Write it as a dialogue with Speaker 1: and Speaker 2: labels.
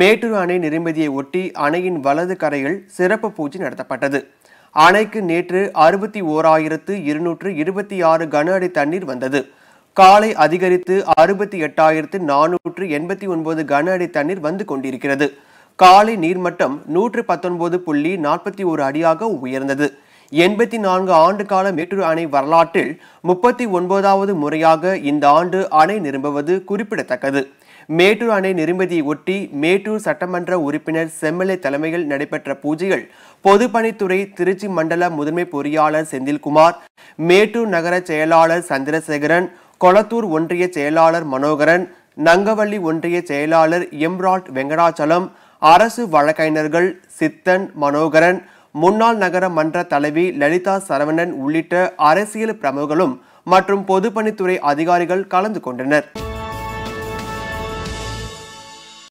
Speaker 1: மேட்டூர் அணை நிரம்பியதை ஒட்டி அணையின் வலது கரையில் சிறப்பு பூஜை நடத்தப்பட்டது அணைக்கு நேற்று அறுபத்தி ஓராயிரத்து இருநூற்று இருபத்தி ஆறு கன அடி தண்ணீர் வந்தது காலை அதிகரித்து அறுபத்தி எட்டாயிரத்து நானூற்று எண்பத்தி ஒன்பது கன அடி தண்ணீர் வந்து கொண்டிருக்கிறது காலை நீர்மட்டம் நூற்று பத்தொன்பது புள்ளி நாற்பத்தி ஒரு அடியாக உயர்ந்தது எண்பத்தி நான்கு ஆண்டு கால மேட்டூர் அணை வரலாற்றில் முப்பத்தி ஒன்பதாவது முறையாக இந்த ஆண்டு அணை நிரம்புவது குறிப்பிடத்தக்கது மேட்டூர் அணை நிரும்பதியை ஒட்டி மேட்டூர் சட்டமன்ற உறுப்பினர் செம்மலை தலைமையில் நடைபெற்ற பூஜைகள் பொதுப்பணித்துறை திருச்சி மண்டல முதன்மை பொறியாளர் செந்தில்குமார் மேட்டூர் நகர செயலாளர் சந்திரசேகரன் கொளத்தூர் ஒன்றிய செயலாளர் மனோகரன் நங்கவள்ளி ஒன்றிய செயலாளர் எம்ராட் வெங்கடாச்சலம் அரசு வழக்கறிஞர்கள் சித்தன் மனோகரன் முன்னாள் நகர மன்ற தலைவி லலிதா சரவணன் உள்ளிட்ட அரசியல் பிரமுகர்களும் மற்றும் பொதுப்பணித்துறை அதிகாரிகள் கலந்து கொண்டனர்